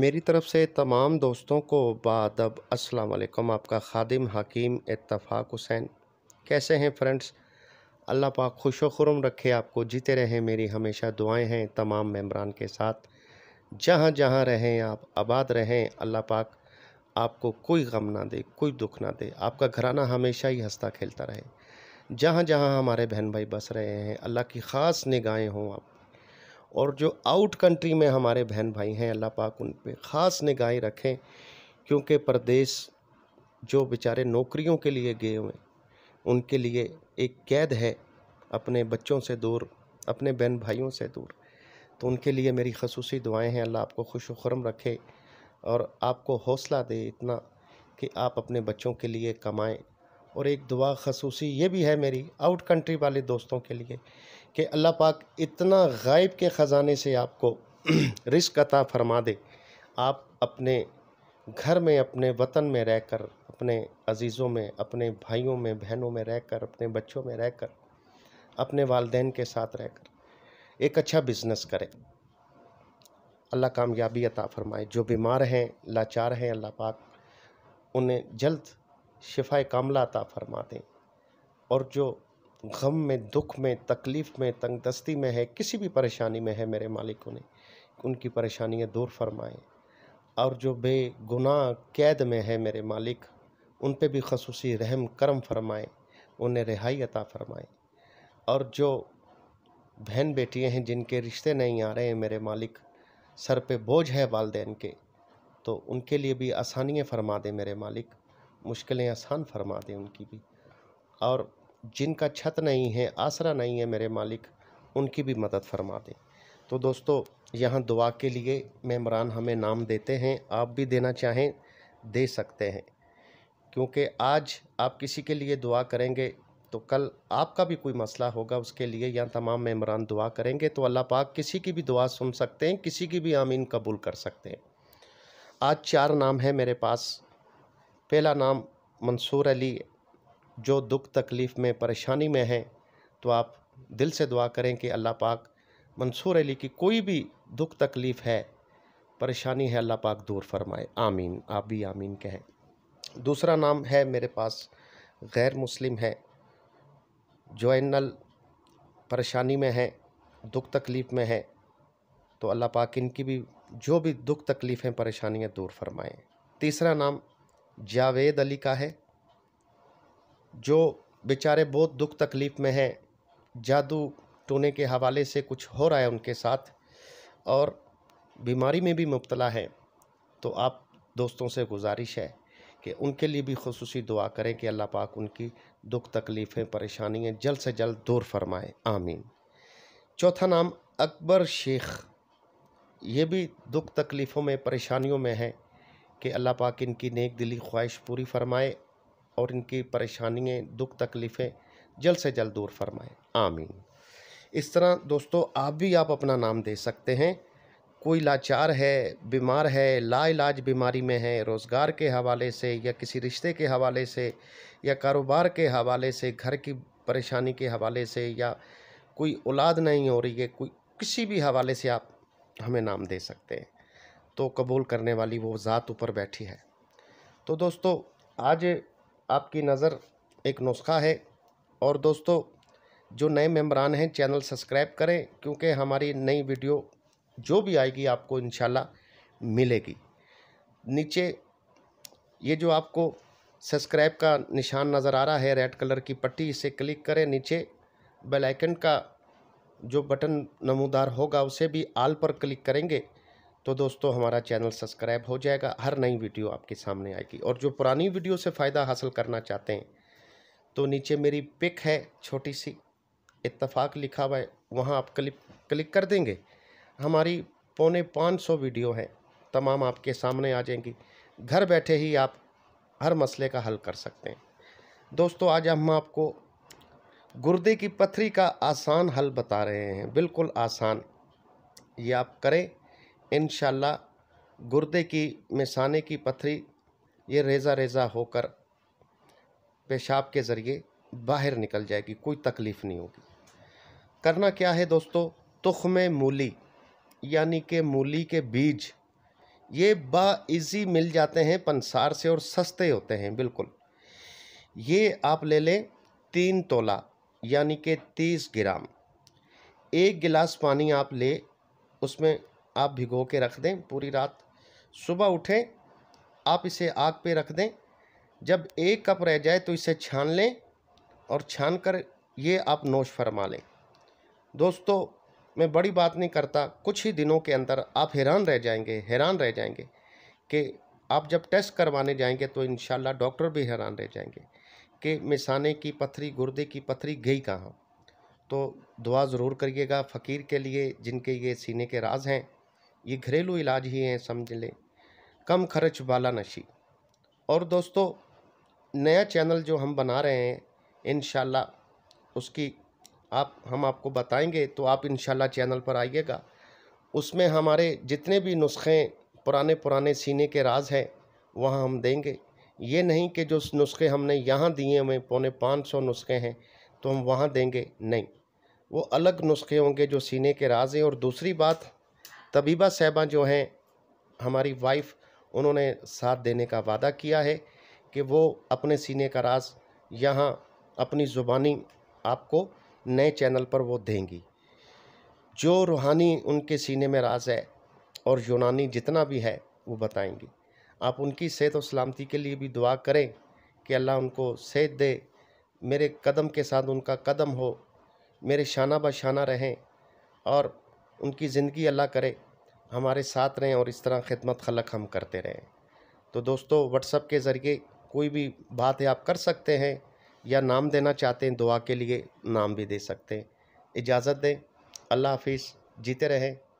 मेरी तरफ़ से तमाम दोस्तों को बादब अस्सलाम वालेकुम आपका खादिम हकीम इत्तफाक हुसैन कैसे हैं फ्रेंड्स अल्लाह पाक खुश खुरम रखे आपको जीते रहें मेरी हमेशा दुआएं हैं तमाम मेम्बरान के साथ जहाँ जहाँ रहें आप आबाद रहें अल्लाह पाक आपको कोई गम ना दे कोई दुख ना दे आपका घराना हमेशा ही हंसता खेलता रहे जहाँ जहाँ हमारे बहन भाई बस रहे हैं अल्लाह की ख़ास निगाहें हों आप और जो आउट कंट्री में हमारे बहन भाई हैं अल्लाह पाक उन पर ख़ास निगाहें रखें क्योंकि प्रदेश जो बेचारे नौकरियों के लिए गए हुए उनके लिए एक कैद है अपने बच्चों से दूर अपने बहन भाइयों से दूर तो उनके लिए मेरी खसूसी दुआएं हैं अल्लाह आपको खुश वर्म रखे और आपको हौसला दे इतना कि आप अपने बच्चों के लिए कमाएं और एक दुआ खसूसी ये भी है मेरी आउट कंट्री वाले दोस्तों के लिए कि अल्लाह पाक इतना गायब के ख़ज़ाने से आपको रिस्क अता फरमा दे आप अपने घर में अपने वतन में रहकर अपने अज़ीज़ों में अपने भाइयों में बहनों में रहकर अपने बच्चों में रहकर अपने वालदेन के साथ रहकर एक अच्छा बिज़नेस करें अल्लाह कामयाबी अता फरमाए जो बीमार हैं लाचार हैं अल्लाह पाक उन्हें जल्द शिफा कामला अता फरमा दें और जो गम में दुख में तकलीफ़ में तंग दस्ती में है किसी भी परेशानी में है मेरे मालिक उन्हें उनकी परेशानियाँ दूर फरमाएँ और जो बेगुनाह कैद में है मेरे मालिक उन पर भी खसूस रहम करम फरमाएँ उन्हें रिहाई अता फरमाएँ और जो बहन बेटियाँ हैं जिनके रिश्ते नहीं आ रहे हैं मेरे मालिक सर पे बोझ है वालदेन के तो उनके लिए भी आसानियाँ फरमा दें मेरे मालिक मुश्किलें आसान फरमा दें उनकी भी और जिनका छत नहीं है आसरा नहीं है मेरे मालिक उनकी भी मदद फरमा दें तो दोस्तों यहाँ दुआ के लिए मेमरान हमें नाम देते हैं आप भी देना चाहें दे सकते हैं क्योंकि आज आप किसी के लिए दुआ करेंगे तो कल आपका भी कोई मसला होगा उसके लिए यहाँ तमाम मेमरान दुआ करेंगे तो अल्लाह पाक किसी की भी दुआ सुन सकते हैं किसी की भी आमीन कबूल कर सकते हैं आज चार नाम है मेरे पास पहला नाम मंसूर अली जो दुख तकलीफ़ में परेशानी में हैं तो आप दिल से दुआ करें कि अल्लाह पाक मंसूर अली की कोई भी दुख तकलीफ़ है परेशानी है अल्लाह पाक दूर फरमाए आमीन आप भी आमीन कहें दूसरा नाम है मेरे पास गैर मुस्लिम है जो नल परेशानी में है दुख तकलीफ़ में है तो अल्लाह पाक इनकी भी जो भी दुख तकलीफ़ें परेशानियाँ दूर फरमाएँ तीसरा नाम जावेद अली का है जो बेचारे बहुत दुख तकलीफ़ में हैं जादू टोने के हवाले से कुछ हो रहा है उनके साथ और बीमारी में भी मुबतला है तो आप दोस्तों से गुजारिश है कि उनके लिए भी खसूस दुआ करें कि अल्लाह पाक उनकी दुख तकलीफ़ें परेशानियाँ जल्द से जल्द दूर फरमाए आमीन चौथा नाम अकबर शेख ये भी दुख तकलीफ़ों में परेशानियों में हैं कि अल्लाह पाक इनकी नेक दिली ख्वाहिश पूरी फरमाए और इनकी परेशानियाँ दुख तकलीफ़ें जल्द से जल्द दूर फरमाएँ आमीन इस तरह दोस्तों आप भी आप अपना नाम दे सकते हैं कोई लाचार है बीमार है लाइलाज बीमारी में है रोज़गार के हवाले से या किसी रिश्ते के हवाले से या कारोबार के हवाले से घर की परेशानी के हवाले से या कोई औलाद नहीं हो रही है कोई किसी भी हवाले से आप हमें नाम दे सकते हैं तो कबूल करने वाली वो ज़ात ऊपर बैठी है तो दोस्तों आज आपकी नज़र एक नुस्खा है और दोस्तों जो नए मेम्बरान हैं चैनल सब्सक्राइब करें क्योंकि हमारी नई वीडियो जो भी आएगी आपको इन मिलेगी नीचे ये जो आपको सब्सक्राइब का निशान नज़र आ रहा है रेड कलर की पट्टी इसे क्लिक करें नीचे बेल आइकन का जो बटन नमूदार होगा उसे भी आल पर क्लिक करेंगे तो दोस्तों हमारा चैनल सब्सक्राइब हो जाएगा हर नई वीडियो आपके सामने आएगी और जो पुरानी वीडियो से फ़ायदा हासिल करना चाहते हैं तो नीचे मेरी पिक है छोटी सी इतफाक़ लिखा हुआ है वहाँ आप क्लिक क्लिक कर देंगे हमारी पौने पाँच सौ वीडियो हैं तमाम आपके सामने आ जाएंगी घर बैठे ही आप हर मसले का हल कर सकते हैं दोस्तों आज हम आपको गुर्दे की पथरी का आसान हल बता रहे हैं बिल्कुल आसान ये आप करें इन गुर्दे की मिसाने की पथरी ये रेज़ा रेज़ा होकर पेशाब के ज़रिए बाहर निकल जाएगी कोई तकलीफ़ नहीं होगी करना क्या है दोस्तों में मूली यानी कि मूली के बीज ये बाइज़ी मिल जाते हैं पंसार से और सस्ते होते हैं बिल्कुल ये आप ले लें तीन तोला यानी कि तीस ग्राम एक गिलास पानी आप ले उसमें आप भिगो के रख दें पूरी रात सुबह उठें आप इसे आग पे रख दें जब एक कप रह जाए तो इसे छान लें और छान कर ये आप नोश फरमा लें दोस्तों मैं बड़ी बात नहीं करता कुछ ही दिनों के अंदर आप हैरान रह जाएंगे हैरान रह जाएंगे कि आप जब टेस्ट करवाने जाएंगे तो इन डॉक्टर भी हैरान रह जाएंगे कि मिसाने की पथरी गुर्दे की पथरी गई कहाँ तो दुआ ज़रूर करिएगा फ़कीर के लिए जिनके ये सीने के राज हैं ये घरेलू इलाज ही हैं समझ लें कम खर्च वाला नशी और दोस्तों नया चैनल जो हम बना रहे हैं इन उसकी आप हम आपको बताएंगे तो आप इन चैनल पर आइएगा उसमें हमारे जितने भी नुस्खे पुराने पुराने सीने के राज हैं वहाँ हम देंगे ये नहीं कि जो नुस्खे हमने यहाँ दिए हमें पौने पाँच सौ नुस्खे हैं तो हम वहाँ देंगे नहीं वो अलग नुस्खे होंगे जो सीने के राज हैं और दूसरी बात तबीबा साहबा जो हैं हमारी वाइफ उन्होंने साथ देने का वादा किया है कि वो अपने सीने का राज यहाँ अपनी ज़ुबानी आपको नए चैनल पर वो देंगी जो रूहानी उनके सीने में राज है और यूनानी जितना भी है वो बताएंगी आप उनकी सेहत और सलामती के लिए भी दुआ करें कि अल्लाह उनको सेहत दे मेरे कदम के साथ उनका कदम हो मेरे शाना बशाना रहें और उनकी ज़िंदगी अल्लाह करे हमारे साथ रहें और इस तरह खिदमत खलक हम करते रहें तो दोस्तों व्हाट्सअप के ज़रिए कोई भी बात है आप कर सकते हैं या नाम देना चाहते हैं दुआ के लिए नाम भी दे सकते हैं इजाज़त दें अल्लाह हाफिज़ जीते रहें